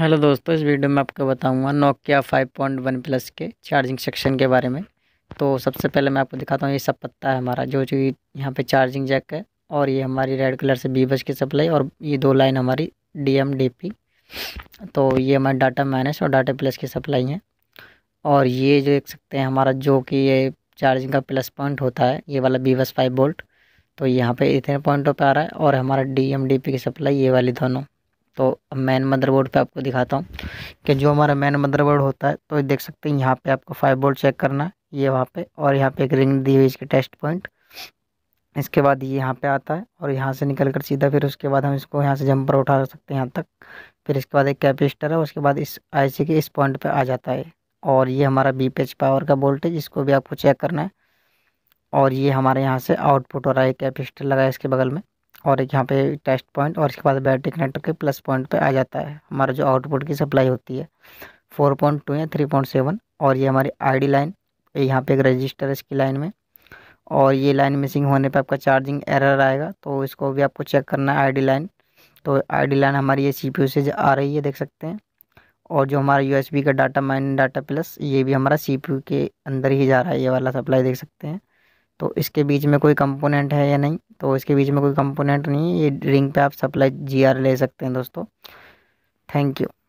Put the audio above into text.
hello दोस्तों इस video में आपको बताऊंगा नोकिया 5.1 प्लस के चार्जिंग सेक्शन के बारे में तो सबसे पहले मैं आपको दिखाता हूँ ये सब पत्ता है हमारा जो जो यहाँ पे चार्जिंग जैक है और ये हमारी रेड कलर से बी की सप्लाई और ये दो लाइन हमारी डी एम डी पी तो ये हमारे डाटा माइनस और डाटा प्लस की सप्लाई है और ये जो देख सकते हैं हमारा जो कि ये चार्जिंग का प्लस पॉइंट होता है ये वाला बी बस फाइव वोल्ट तो यहाँ पर इतने पॉइंटों पर आ रहा है और हमारा डी एम डी पी की सप्लाई ये वाली दोनों तो मेन मदर मदरबोर्ड पे आपको दिखाता हूँ कि जो हमारा मैन मदरबोर्ड होता है तो देख सकते हैं यहाँ पे आपको फाइव बोल्ट चेक करना है ये वहाँ पे और यहाँ पे एक रिंग दी हुई इसके टेस्ट पॉइंट इसके बाद ये यहाँ पे आता है और यहाँ से निकल कर सीधा फिर उसके बाद हम इसको यहाँ से जंपर उठा सकते हैं यहाँ तक फिर इसके बाद एक कैपेसिटर है उसके बाद इस आईसी के इस पॉइंट पे आ जाता है और ये हमारा बी पावर का वोल्टेज इसको भी आपको चेक करना है और ये हमारे यहाँ से आउटपुट हो रहा है कैपेसिटर लगा है इसके बगल में और एक यहाँ पे टेस्ट पॉइंट और इसके बाद बैटरी कनेक्टर के प्लस पॉइंट पे आ जाता है हमारा जो आउटपुट की सप्लाई होती है फोर पॉइंट टू या थ्री पॉइंट सेवन और ये हमारी आईडी लाइन यहाँ पे एक रजिस्टर है इसकी लाइन में और ये लाइन मिसिंग होने पे आपका चार्जिंग एरर आएगा तो इसको भी आपको चेक करना है आईडी लाइन तो आईडी लाइन हमारी ये यू से आ रही है देख सकते हैं और जो हमारा बी का डाटा माइन डाटा प्लस ये भी हमारा यू के अंदर ही जा रहा है ये वाला सप्लाई देख सकते हैं तो इसके बीच में कोई कंपोनेंट है या नहीं तो इसके बीच में कोई कंपोनेंट नहीं है ये रिंग पे आप सप्लाई जीआर ले सकते हैं दोस्तों थैंक यू